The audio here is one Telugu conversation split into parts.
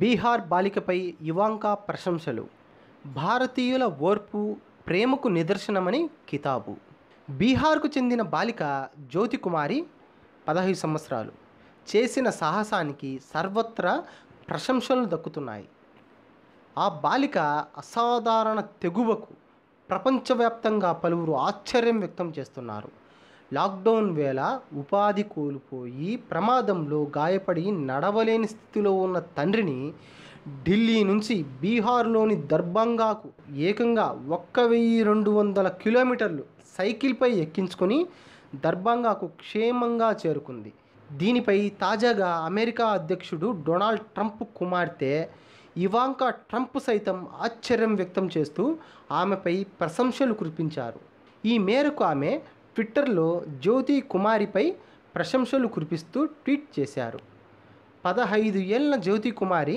బీహార్ బాలికపై ఇవాంకా ప్రశంసలు భారతీయుల ఓర్పు ప్రేమకు నిదర్శనమని కితాబు బీహార్కు చెందిన బాలిక జ్యోతి కుమారి పదహైదు సంవత్సరాలు చేసిన సాహసానికి సర్వత్రా ప్రశంసలు దక్కుతున్నాయి ఆ బాలిక అసాధారణ తెగువకు ప్రపంచవ్యాప్తంగా పలువురు ఆశ్చర్యం వ్యక్తం చేస్తున్నారు లాక్డౌన్ వేళ ఉపాధి కోల్పోయి ప్రమాదంలో గాయపడి నడవలేని స్థితిలో ఉన్న తండ్రిని ఢిల్లీ నుంచి బీహార్లోని దర్భంగాకు ఏకంగా ఒక్క వెయ్యి రెండు వందల కిలోమీటర్లు సైకిల్పై ఎక్కించుకొని దర్భంగాకు క్షేమంగా చేరుకుంది దీనిపై తాజాగా అమెరికా అధ్యక్షుడు డొనాల్డ్ ట్రంప్ కుమార్తె ఇవాంకా ట్రంప్ సైతం ఆశ్చర్యం వ్యక్తం చేస్తూ ఆమెపై ప్రశంసలు కురిపించారు ఈ మేరకు ఆమె ట్విట్టర్లో జ్యోతి కుమారిపై ప్రశంసలు కురిపిస్తూ ట్వీట్ చేశారు పదహైదు ఏళ్ల జ్యోతి కుమారి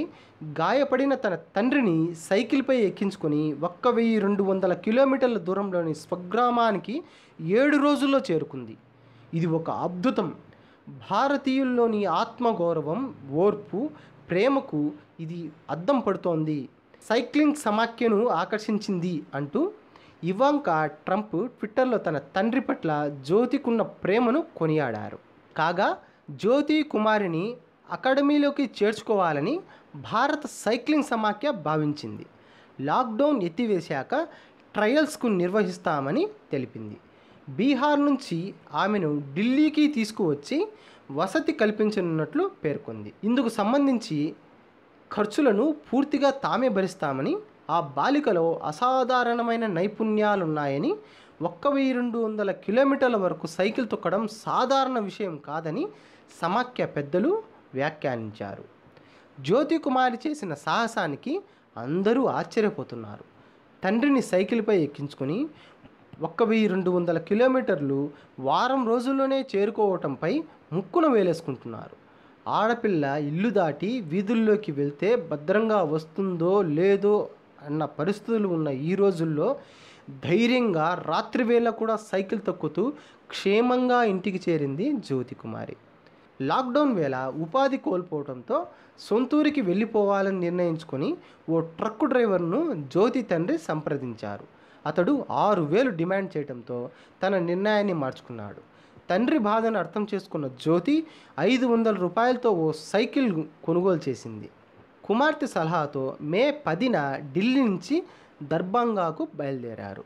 గాయపడిన తన తండ్రిని సైకిల్పై ఎక్కించుకొని ఒక్క వెయ్యి రెండు వందల కిలోమీటర్ల దూరంలోని స్వగ్రామానికి ఏడు రోజుల్లో చేరుకుంది ఇది ఒక అద్భుతం భారతీయుల్లోని ఆత్మగౌరవం ఓర్పు ప్రేమకు ఇది అద్దం పడుతోంది సైక్లింగ్ సమాఖ్యను ఆకర్షించింది అంటూ ఇవాంకా ట్రంప్ ట్విట్టర్లో తన తండ్రి పట్ల జ్యోతికున్న ప్రేమను కొనియాడారు కాగా జ్యోతి కుమారిని అకాడమీలోకి చేర్చుకోవాలని భారత సైక్లింగ్ సమాఖ్య భావించింది లాక్డౌన్ ఎత్తివేశాక ట్రయల్స్కు నిర్వహిస్తామని తెలిపింది బీహార్ నుంచి ఆమెను ఢిల్లీకి తీసుకువచ్చి వసతి కల్పించనున్నట్లు పేర్కొంది ఇందుకు సంబంధించి ఖర్చులను పూర్తిగా తామే భరిస్తామని ఆ బాలికలో అసాధారణమైన నైపుణ్యాలు ఉన్నాయని ఒక్క వెయ్యి రెండు వందల కిలోమీటర్ల వరకు సైకిల్ తొక్కడం సాధారణ విషయం కాదని సమాఖ్య పెద్దలు వ్యాఖ్యానించారు జ్యోతి కుమారి చేసిన సాహసానికి అందరూ ఆశ్చర్యపోతున్నారు తండ్రిని సైకిల్పై ఎక్కించుకుని ఒక్క వెయ్యి రెండు వందల కిలోమీటర్లు వారం రోజుల్లోనే చేరుకోవటంపై ముక్కున వేలేసుకుంటున్నారు ఆడపిల్ల ఇల్లు దాటి వీధుల్లోకి వెళ్తే భద్రంగా వస్తుందో లేదో అన్న పరిస్థితులు ఉన్న ఈ రోజుల్లో ధైర్యంగా రాత్రివేళ కూడా సైకిల్ తొక్కుతూ క్షేమంగా ఇంటికి చేరింది జ్యోతి కుమారి లాక్డౌన్ వేళ ఉపాధి కోల్పోవడంతో సొంతూరికి వెళ్ళిపోవాలని నిర్ణయించుకొని ఓ ట్రక్ డ్రైవర్ను జ్యోతి తండ్రి సంప్రదించారు అతడు ఆరు వేలు డిమాండ్ చేయడంతో తన నిర్ణయాన్ని మార్చుకున్నాడు తండ్రి బాధను అర్థం చేసుకున్న జ్యోతి ఐదు వందల రూపాయలతో ఓ సైకిల్ కొనుగోలు చేసింది కుమార్తె సలహాతో మే పదిన ఢిల్లీ నుంచి దర్భంగాకు బయలుదేరారు